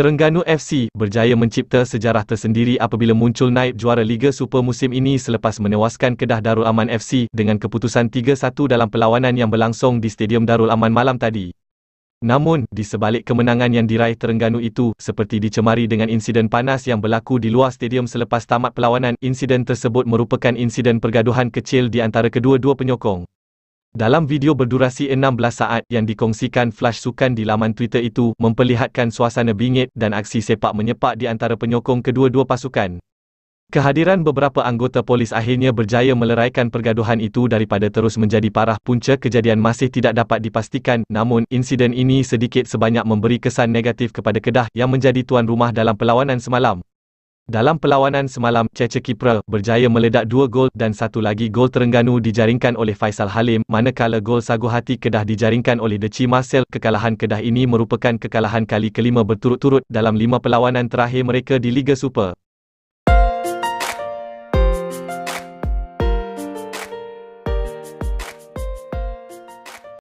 Terengganu FC berjaya mencipta sejarah tersendiri apabila muncul naib juara Liga Super musim ini selepas menewaskan Kedah Darul Aman FC dengan keputusan 3-1 dalam perlawanan yang berlangsung di Stadium Darul Aman malam tadi. Namun, di sebalik kemenangan yang diraih Terengganu itu, seperti dicemari dengan insiden panas yang berlaku di luar stadium selepas tamat perlawanan, insiden tersebut merupakan insiden pergaduhan kecil di antara kedua-dua penyokong. Dalam video berdurasi 16 saat yang dikongsikan Flash Sukan di laman Twitter itu memperlihatkan suasana bingit dan aksi sepak menyepak di antara penyokong kedua-dua pasukan. Kehadiran beberapa anggota polis akhirnya berjaya meleraikan pergaduhan itu daripada terus menjadi parah punca kejadian masih tidak dapat dipastikan namun insiden ini sedikit sebanyak memberi kesan negatif kepada Kedah yang menjadi tuan rumah dalam perlawanan semalam. Dalam perlawanan semalam, Cece Kipra berjaya meledak dua gol dan satu lagi gol Terengganu dijaringkan oleh Faisal Halim, manakala gol Sagu Hati Kedah dijaringkan oleh Deci Marcel. Kekalahan Kedah ini merupakan kekalahan kali kelima berturut-turut dalam lima perlawanan terakhir mereka di Liga Super.